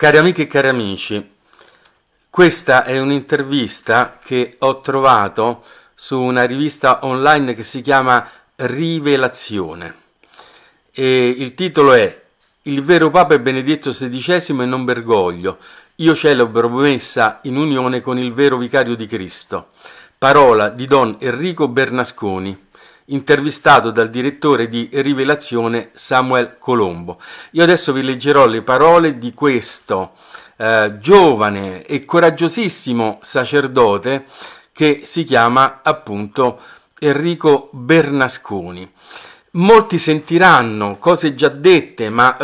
Cari amiche e cari amici, questa è un'intervista che ho trovato su una rivista online che si chiama Rivelazione e il titolo è Il vero Papa è Benedetto XVI e non Bergoglio. Io celebro messa in unione con il vero vicario di Cristo. Parola di Don Enrico Bernasconi intervistato dal direttore di Rivelazione Samuel Colombo. Io adesso vi leggerò le parole di questo eh, giovane e coraggiosissimo sacerdote che si chiama appunto Enrico Bernasconi molti sentiranno cose già dette, ma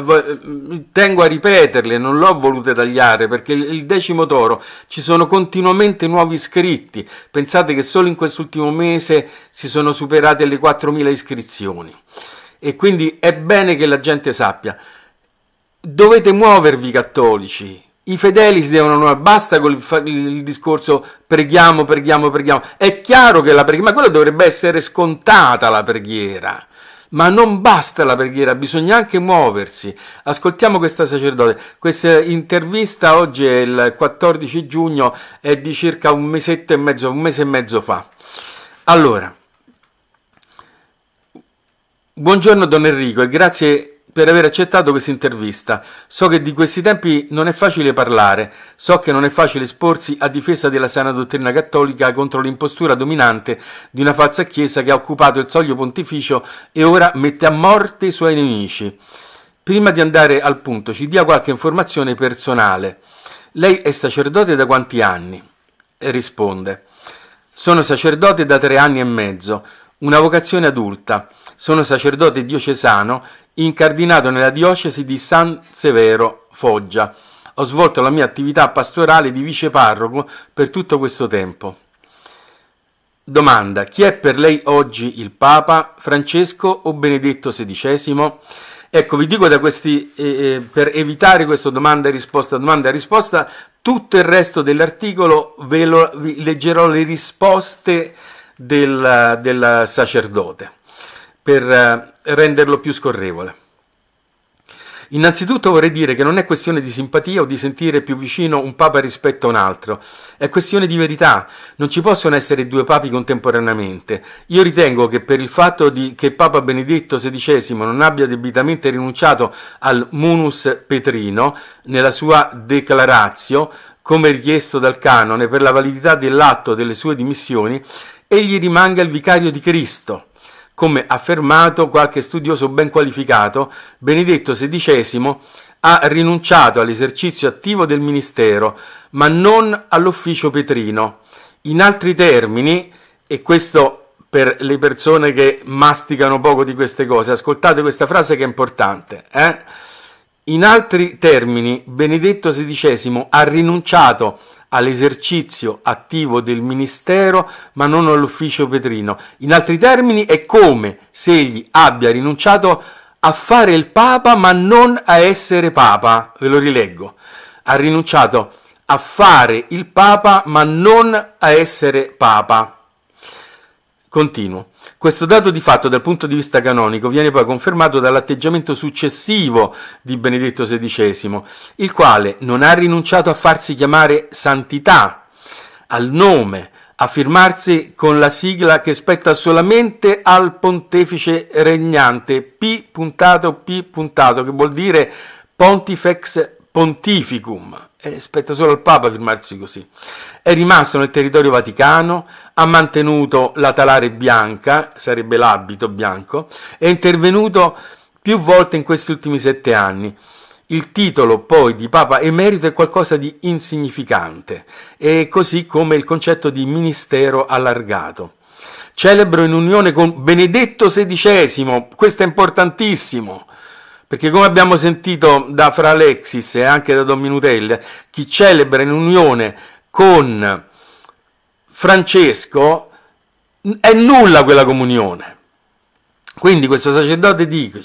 tengo a ripeterle, non l'ho volute tagliare perché il decimo toro ci sono continuamente nuovi iscritti. Pensate che solo in quest'ultimo mese si sono superate le 4.000 iscrizioni e quindi è bene che la gente sappia. Dovete muovervi cattolici, i fedeli si devono muovere, basta con il, il, discorso preghiamo, preghiamo, preghiamo. È chiaro che la preghiera, ma quella dovrebbe essere scontata la preghiera. Ma non basta la preghiera, bisogna anche muoversi. Ascoltiamo questa sacerdote. Questa intervista oggi è il 14 giugno, è di circa un mesetto e mezzo, un mese e mezzo fa. Allora, buongiorno Don Enrico e grazie per aver accettato questa intervista. So che di questi tempi non è facile parlare, so che non è facile esporsi a difesa della sana dottrina cattolica contro l'impostura dominante di una falsa chiesa che ha occupato il soglio pontificio e ora mette a morte i suoi nemici. Prima di andare al punto, ci dia qualche informazione personale. Lei è sacerdote da quanti anni? E risponde. Sono sacerdote da tre anni e mezzo, una vocazione adulta. Sono sacerdote diocesano incardinato nella diocesi di San Severo, Foggia. Ho svolto la mia attività pastorale di viceparroco per tutto questo tempo. Domanda: chi è per lei oggi il Papa Francesco o Benedetto XVI? Ecco, vi dico da questi, eh, eh per evitare questa domanda e risposta, domanda e risposta, tutto il resto dell'articolo ve lo, leggerò le risposte del, del sacerdote per eh, renderlo più scorrevole. Innanzitutto vorrei dire che non è questione di simpatia o di sentire più vicino un papa rispetto a un altro, è questione di verità, non ci possono essere due papi contemporaneamente. Io ritengo che per il fatto di, che Papa Benedetto XVI non abbia debitamente rinunciato al munus petrino nella sua declarazio, come richiesto dal canone per la validità dell'atto delle sue dimissioni, egli rimanga il vicario di Cristo come affermato qualche studioso ben qualificato, Benedetto XVI ha rinunciato all'esercizio attivo del ministero, ma non all'ufficio petrino. In altri termini, e questo per le persone che masticano poco di queste cose, ascoltate questa frase che è importante. Eh? In altri termini, Benedetto XVI ha rinunciato all'esercizio attivo del ministero ma non all'ufficio petrino. In altri termini è come se egli abbia rinunciato a fare il papa ma non a essere papa. Ve lo rileggo. Ha rinunciato a fare il papa ma non a essere papa. Continuo. Questo dato di fatto dal punto di vista canonico viene poi confermato dall'atteggiamento successivo di Benedetto XVI, il quale non ha rinunciato a farsi chiamare santità, al nome, a firmarsi con la sigla che spetta solamente al pontefice regnante P puntato P puntato, che vuol dire Pontifex pontificum, e eh, spetta solo al Papa firmarsi così, è rimasto nel territorio vaticano, ha mantenuto la talare bianca, sarebbe l'abito bianco, è intervenuto più volte in questi ultimi sette anni. Il titolo poi di Papa emerito è qualcosa di insignificante, e così come il concetto di ministero allargato. Celebro in unione con Benedetto XVI, questo è importantissimo, perché come abbiamo sentito da Fra Alexis e anche da Don Minutel, chi celebra in unione con Francesco è nulla quella comunione. Quindi questo sacerdote dice,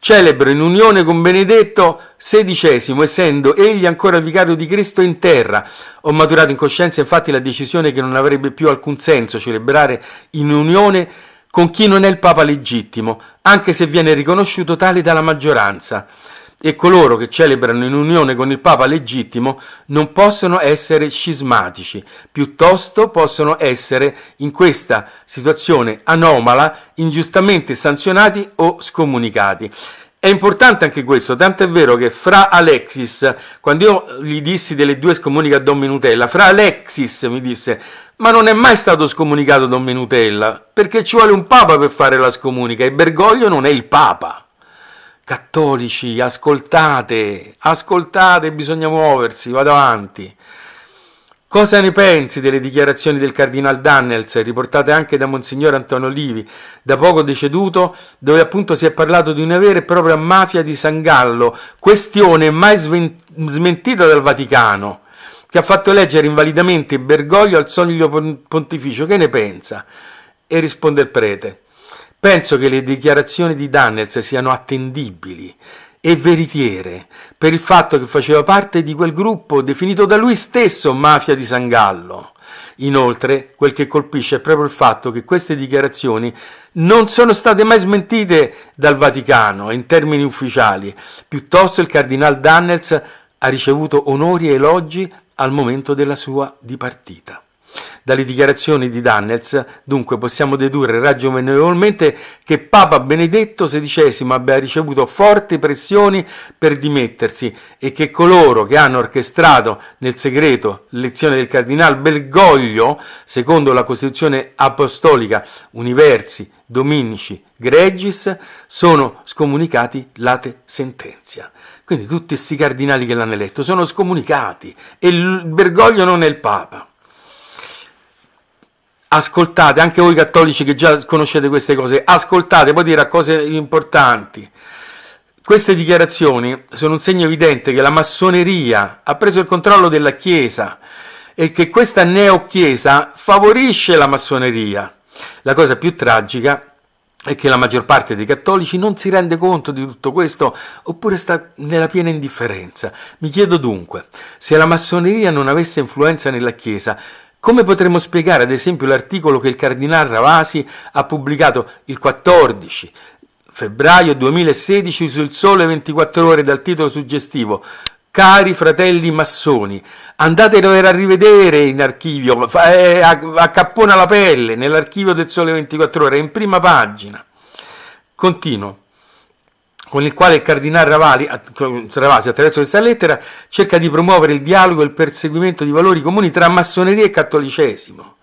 celebro in unione con Benedetto XVI, essendo egli ancora vicario di Cristo in terra. Ho maturato in coscienza infatti la decisione che non avrebbe più alcun senso celebrare in unione con chi non è il Papa legittimo, anche se viene riconosciuto tale dalla maggioranza, e coloro che celebrano in unione con il Papa legittimo non possono essere scismatici, piuttosto possono essere in questa situazione anomala ingiustamente sanzionati o scomunicati. È importante anche questo, tanto è vero che fra Alexis, quando io gli dissi delle due scomuniche a Don Minutella, fra Alexis mi disse, ma non è mai stato scomunicato Don Minutella, perché ci vuole un papa per fare la scomunica e Bergoglio non è il papa. Cattolici, ascoltate, ascoltate, bisogna muoversi, vado avanti. Cosa ne pensi delle dichiarazioni del Cardinal Dannels, riportate anche da Monsignor Antonio Livi, da poco deceduto, dove appunto si è parlato di una vera e propria mafia di San Gallo, questione mai smentita dal Vaticano, che ha fatto eleggere invalidamente Bergoglio al soglio pontificio? Che ne pensa? E risponde il prete. Penso che le dichiarazioni di Dannels siano attendibili, e veritiere per il fatto che faceva parte di quel gruppo definito da lui stesso mafia di Sangallo. Inoltre, quel che colpisce è proprio il fatto che queste dichiarazioni non sono state mai smentite dal Vaticano in termini ufficiali, piuttosto il cardinal Dannels ha ricevuto onori e elogi al momento della sua dipartita. Dalle dichiarazioni di Dannels, dunque, possiamo dedurre ragionevolmente che Papa Benedetto XVI abbia ricevuto forti pressioni per dimettersi e che coloro che hanno orchestrato nel segreto l'elezione del cardinale Bergoglio, secondo la Costituzione Apostolica Universi Dominici Gregis, sono scomunicati late sentenza. Quindi tutti questi cardinali che l'hanno eletto sono scomunicati e Bergoglio non è il Papa ascoltate, anche voi cattolici che già conoscete queste cose, ascoltate, poi dirà cose importanti. Queste dichiarazioni sono un segno evidente che la massoneria ha preso il controllo della Chiesa e che questa neochiesa favorisce la massoneria. La cosa più tragica è che la maggior parte dei cattolici non si rende conto di tutto questo oppure sta nella piena indifferenza. Mi chiedo dunque, se la massoneria non avesse influenza nella Chiesa, come potremmo spiegare ad esempio l'articolo che il cardinal Ravasi ha pubblicato il 14 febbraio 2016 sul Sole 24 ore dal titolo suggestivo Cari fratelli massoni, andatelo a rivedere in archivio, eh, a cappona la pelle, nell'archivio del Sole 24 ore, in prima pagina. Continuo con il quale il cardinale Ravali, Ravasi, attraverso questa lettera, cerca di promuovere il dialogo e il perseguimento di valori comuni tra massoneria e cattolicesimo,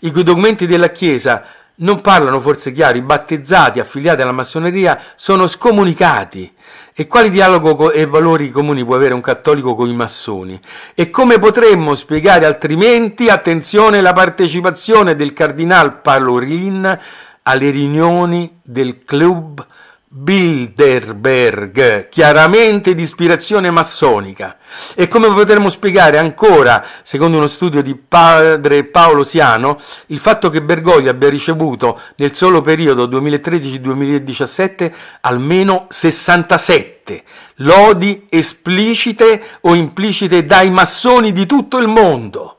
i cui documenti della Chiesa non parlano forse chiaro, i battezzati affiliati alla massoneria sono scomunicati. E quali dialogo e valori comuni può avere un cattolico con i massoni? E come potremmo spiegare altrimenti, attenzione, la partecipazione del cardinale Palorin alle riunioni del club Bilderberg, chiaramente di ispirazione massonica. E come potremmo spiegare ancora, secondo uno studio di padre Paolo Siano, il fatto che Bergoglio abbia ricevuto nel solo periodo 2013-2017 almeno 67 lodi esplicite o implicite dai massoni di tutto il mondo?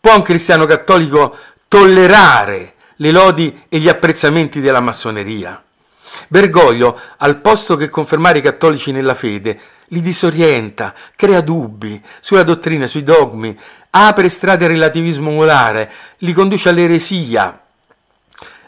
Può un cristiano cattolico tollerare le lodi e gli apprezzamenti della massoneria. Bergoglio, al posto che confermare i cattolici nella fede, li disorienta, crea dubbi sulla dottrina, sui dogmi, apre strade al relativismo molare, li conduce all'eresia,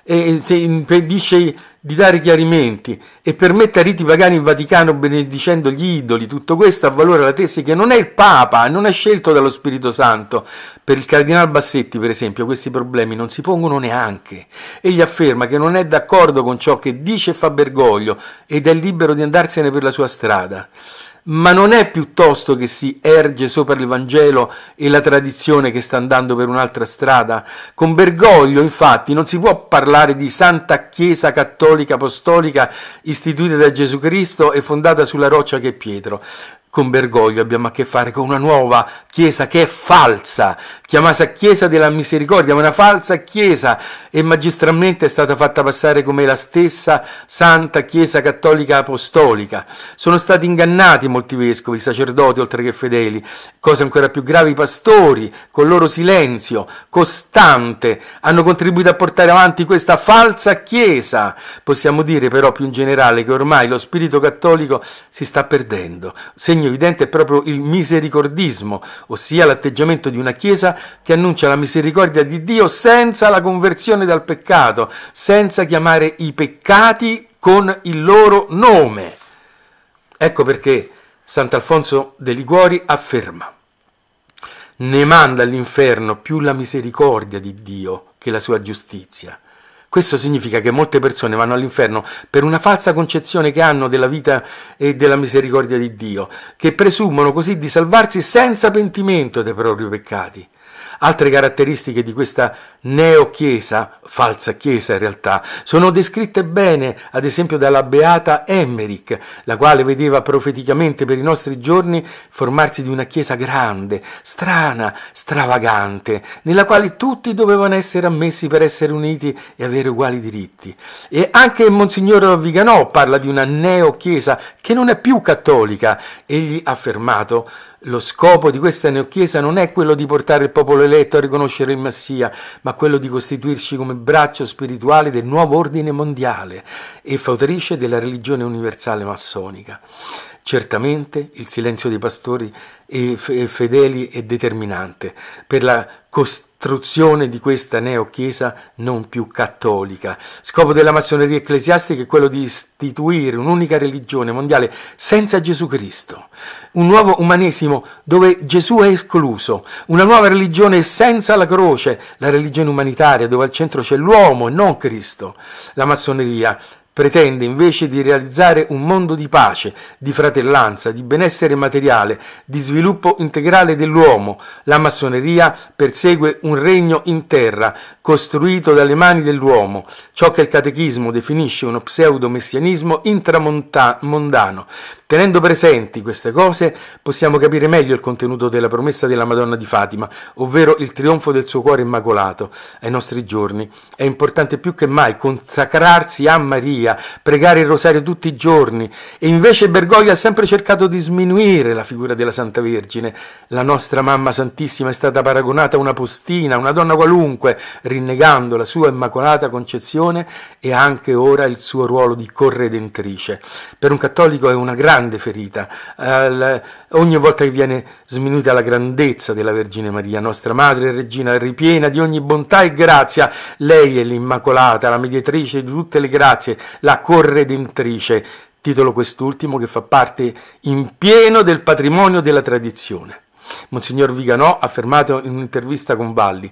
e se impedisce di dare chiarimenti e permette a riti pagani in Vaticano benedicendo gli idoli. Tutto questo a valore alla tesi che non è il Papa, non è scelto dallo Spirito Santo. Per il Cardinale Bassetti, per esempio, questi problemi non si pongono neanche. Egli afferma che non è d'accordo con ciò che dice e fa Bergoglio ed è libero di andarsene per la sua strada ma non è piuttosto che si erge sopra il Vangelo e la tradizione che sta andando per un'altra strada? Con Bergoglio, infatti, non si può parlare di Santa Chiesa Cattolica Apostolica istituita da Gesù Cristo e fondata sulla roccia che è Pietro con Bergoglio abbiamo a che fare con una nuova chiesa che è falsa, chiamata Chiesa della Misericordia, ma una falsa chiesa e magistralmente è stata fatta passare come la stessa Santa Chiesa Cattolica Apostolica. Sono stati ingannati molti vescovi, sacerdoti oltre che fedeli, cosa ancora più grave i pastori, col loro silenzio costante, hanno contribuito a portare avanti questa falsa chiesa. Possiamo dire però più in generale che ormai lo spirito cattolico si sta perdendo. Segno segno evidente è proprio il misericordismo, ossia l'atteggiamento di una Chiesa che annuncia la misericordia di Dio senza la conversione dal peccato, senza chiamare i peccati con il loro nome. Ecco perché Sant'Alfonso de Liguori afferma ne manda all'inferno più la misericordia di Dio che la sua giustizia. Questo significa che molte persone vanno all'inferno per una falsa concezione che hanno della vita e della misericordia di Dio, che presumono così di salvarsi senza pentimento dei propri peccati. Altre caratteristiche di questa neochiesa, falsa chiesa in realtà, sono descritte bene ad esempio dalla beata Emmerich, la quale vedeva profeticamente per i nostri giorni formarsi di una chiesa grande, strana, stravagante, nella quale tutti dovevano essere ammessi per essere uniti e avere uguali diritti. E anche Monsignor Viganò parla di una neochiesa che non è più cattolica, egli ha affermato lo scopo di questa neochiesa non è quello di portare il popolo eletto a riconoscere il Massia, ma quello di costituirci come braccio spirituale del nuovo ordine mondiale e fautrice della religione universale massonica. Certamente il silenzio dei pastori e fedeli è determinante per la costruzione di questa neochiesa non più cattolica. Scopo della massoneria ecclesiastica è quello di istituire un'unica religione mondiale senza Gesù Cristo, un nuovo umanesimo dove Gesù è escluso, una nuova religione senza la croce, la religione umanitaria dove al centro c'è l'uomo e non Cristo. La massoneria Pretende invece di realizzare un mondo di pace, di fratellanza, di benessere materiale, di sviluppo integrale dell'uomo. La massoneria persegue un regno in terra, costruito dalle mani dell'uomo, ciò che il catechismo definisce uno pseudo-messianismo intramondano, Tenendo presenti queste cose possiamo capire meglio il contenuto della promessa della Madonna di Fatima, ovvero il trionfo del suo cuore immacolato ai nostri giorni. È importante più che mai consacrarsi a Maria, pregare il rosario tutti i giorni e invece Bergoglio ha sempre cercato di sminuire la figura della Santa Vergine. La nostra Mamma Santissima è stata paragonata a una postina, una donna qualunque, rinnegando la sua immacolata concezione e anche ora il suo ruolo di corredentrice. Per un cattolico è una grande grande ferita, al, ogni volta che viene sminuita la grandezza della Vergine Maria, nostra Madre Regina, ripiena di ogni bontà e grazia, lei è l'Immacolata, la mediatrice di tutte le grazie, la corredentrice, titolo quest'ultimo che fa parte in pieno del patrimonio della tradizione. Monsignor Viganò ha affermato in un'intervista con Valli,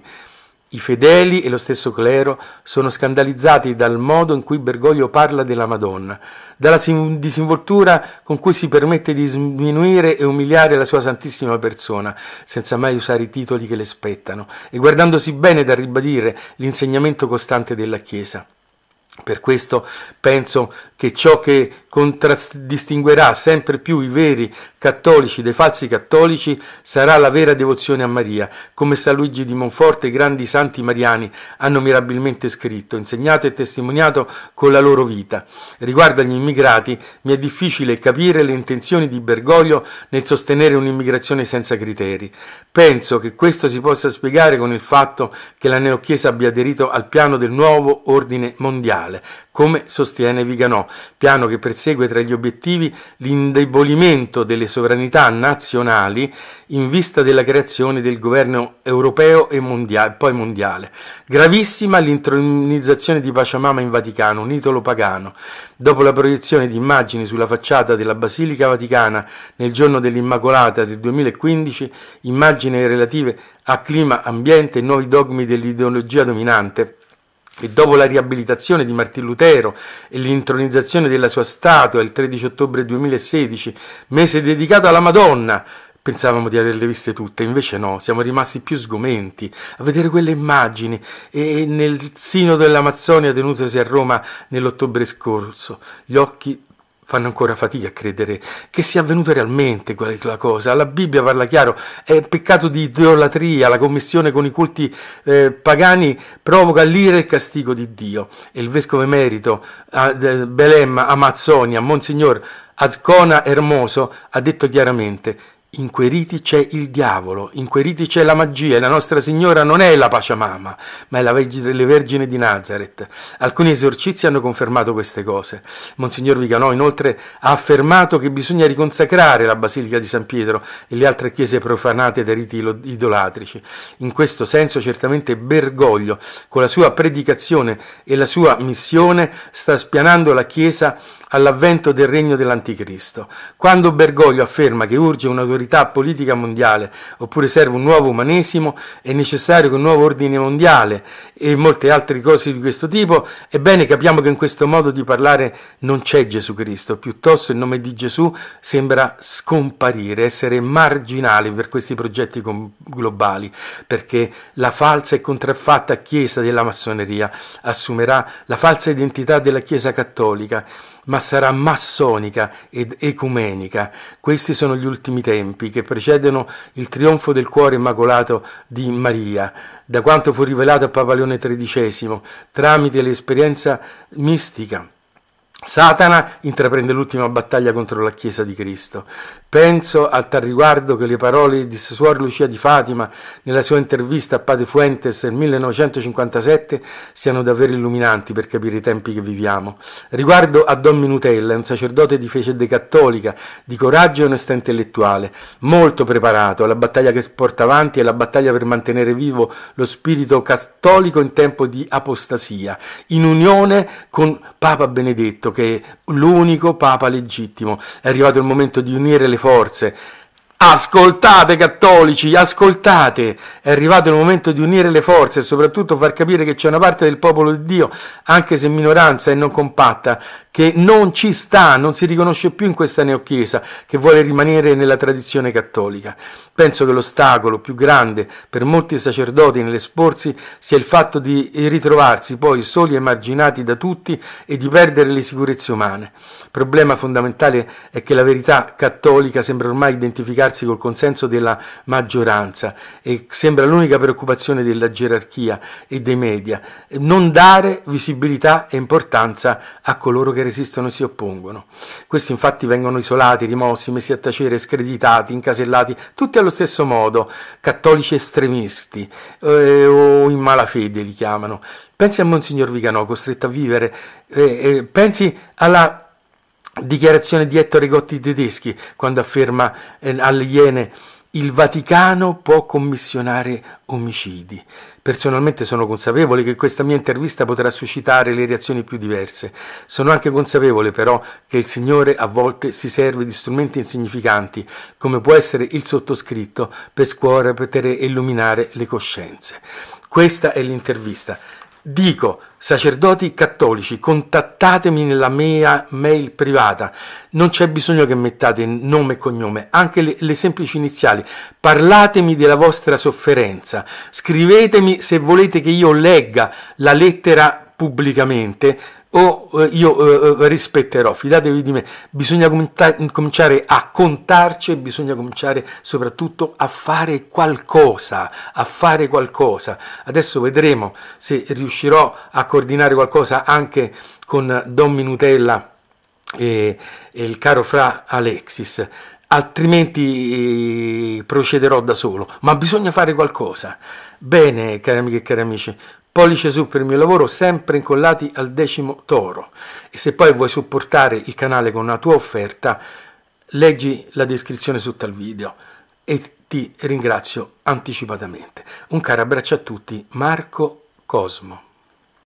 i fedeli e lo stesso clero sono scandalizzati dal modo in cui Bergoglio parla della Madonna, dalla disinvoltura con cui si permette di sminuire e umiliare la sua santissima persona, senza mai usare i titoli che le spettano, e guardandosi bene dal ribadire l'insegnamento costante della Chiesa. Per questo penso che ciò che contraddistinguerà sempre più i veri cattolici dai falsi cattolici sarà la vera devozione a Maria, come San Luigi di Monforte e i grandi santi mariani hanno mirabilmente scritto, insegnato e testimoniato con la loro vita. Riguardo agli immigrati, mi è difficile capire le intenzioni di Bergoglio nel sostenere un'immigrazione senza criteri. Penso che questo si possa spiegare con il fatto che la neochiesa abbia aderito al piano del nuovo ordine mondiale mondiale, come sostiene Viganò, piano che persegue tra gli obiettivi l'indebolimento delle sovranità nazionali in vista della creazione del governo europeo e mondiale, poi mondiale. Gravissima l'intronizzazione di Pachamama in Vaticano, un itolo pagano. Dopo la proiezione di immagini sulla facciata della Basilica Vaticana nel giorno dell'Immacolata del 2015, immagini relative a clima, ambiente e nuovi dogmi dell'ideologia dominante, e dopo la riabilitazione di Martin Lutero e l'intronizzazione della sua statua il 13 ottobre 2016, mese dedicato alla Madonna, pensavamo di averle viste tutte, invece no, siamo rimasti più sgomenti a vedere quelle immagini e nel sino dell'Amazzonia tenutosi a Roma nell'ottobre scorso, gli occhi fanno ancora fatica a credere che sia avvenuta realmente quella cosa. La Bibbia parla chiaro, è un peccato di idolatria, la commissione con i culti eh, pagani provoca l'ira e il castigo di Dio. E il vescovo emerito eh, Belem, Amazzonia, Monsignor Azcona Hermoso ha detto chiaramente in quei riti c'è il diavolo, in quei riti c'è la magia e la Nostra Signora non è la Pachamama, ma è la Vergine, di Nazareth. Alcuni esorcizi hanno confermato queste cose. Monsignor Viganò inoltre ha affermato che bisogna riconsacrare la Basilica di San Pietro e le altre chiese profanate dai riti idolatrici. In questo senso certamente Bergoglio, con la sua predicazione e la sua missione, sta spianando la Chiesa all'avvento del regno dell'Anticristo. Quando Bergoglio afferma che urge un'autorizzazione l'autorità politica mondiale, oppure serve un nuovo umanesimo, è necessario che un nuovo ordine mondiale e molte altre cose di questo tipo, ebbene capiamo che in questo modo di parlare non c'è Gesù Cristo, piuttosto il nome di Gesù sembra scomparire, essere marginale per questi progetti globali, perché la falsa e contraffatta Chiesa della massoneria assumerà la falsa identità della Chiesa cattolica ma sarà massonica ed ecumenica. Questi sono gli ultimi tempi che precedono il trionfo del cuore immacolato di Maria, da quanto fu rivelato a Papa Leone XIII tramite l'esperienza mistica Satana intraprende l'ultima battaglia contro la Chiesa di Cristo. Penso a tal riguardo che le parole di Suor Lucia di Fatima nella sua intervista a Pate Fuentes nel 1957 siano davvero illuminanti per capire i tempi che viviamo. Riguardo a Don Minutella, un sacerdote di fede cattolica, di coraggio e onestà intellettuale, molto preparato alla battaglia che porta avanti e alla battaglia per mantenere vivo lo spirito cattolico in tempo di apostasia, in unione con Papa Benedetto che che l'unico Papa legittimo. È arrivato il momento di unire le forze. Ascoltate cattolici, ascoltate, è arrivato il momento di unire le forze e soprattutto far capire che c'è una parte del popolo di Dio, anche se minoranza e non compatta, che non ci sta, non si riconosce più in questa neochiesa che vuole rimanere nella tradizione cattolica. Penso che l'ostacolo più grande per molti sacerdoti nell'esporsi sia il fatto di ritrovarsi poi soli e marginati da tutti e di perdere le sicurezze umane. Il problema fondamentale è che la verità cattolica sembra ormai identificarsi col consenso della maggioranza e sembra l'unica preoccupazione della gerarchia e dei media, non dare visibilità e importanza a coloro che resistono e si oppongono. Questi infatti vengono isolati, rimossi, messi a tacere, screditati, incasellati, tutti allo stesso modo, cattolici estremisti eh, o in malafede li chiamano. Pensi a Monsignor Viganò, costretto a vivere, eh, eh, pensi alla dichiarazione di Ettore Gotti tedeschi quando afferma eh, alle Iene il Vaticano può commissionare omicidi. Personalmente sono consapevole che questa mia intervista potrà suscitare le reazioni più diverse. Sono anche consapevole però che il Signore a volte si serve di strumenti insignificanti, come può essere il sottoscritto, per scuotere e illuminare le coscienze. Questa è l'intervista Dico, sacerdoti cattolici, contattatemi nella mia mail privata, non c'è bisogno che mettate nome e cognome, anche le, le, semplici iniziali, parlatemi della vostra sofferenza, scrivetemi se volete che io legga la lettera pubblicamente, o eh, io eh, eh, rispetterò, fidatevi di me, bisogna cominciare a contarci e bisogna cominciare soprattutto a fare qualcosa, a fare qualcosa. Adesso vedremo se riuscirò a coordinare qualcosa anche con Don Minutella e, e il caro Fra Alexis altrimenti eh, procederò da solo, ma bisogna fare qualcosa. Bene, cari amiche e cari amici, pollice su per il mio lavoro, sempre incollati al decimo toro. E se poi vuoi supportare il canale con una tua offerta, leggi la descrizione sotto al video e ti ringrazio anticipatamente. Un caro abbraccio a tutti, Marco Cosmo.